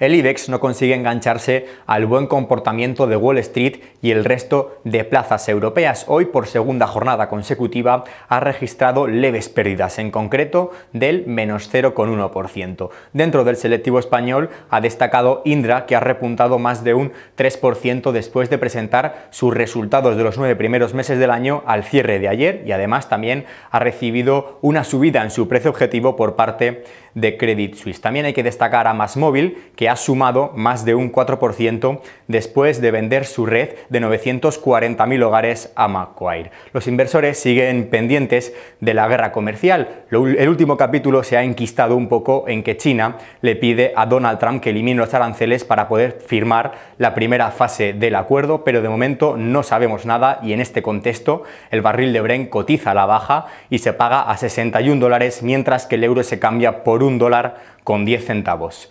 El IBEX no consigue engancharse al buen comportamiento de Wall Street y el resto de plazas europeas. Hoy, por segunda jornada consecutiva, ha registrado leves pérdidas, en concreto del menos 0,1%. Dentro del selectivo español ha destacado Indra, que ha repuntado más de un 3% después de presentar sus resultados de los nueve primeros meses del año al cierre de ayer y además también ha recibido una subida en su precio objetivo por parte de Credit Suisse. También hay que destacar a MassMobile, que ha sumado más de un 4% después de vender su red de 940.000 hogares a Macquarie. Los inversores siguen pendientes de la guerra comercial. El último capítulo se ha enquistado un poco en que China le pide a Donald Trump que elimine los aranceles para poder firmar la primera fase del acuerdo, pero de momento no sabemos nada y en este contexto el barril de Brent cotiza a la baja y se paga a 61 dólares mientras que el euro se cambia por un dólar con 10 centavos.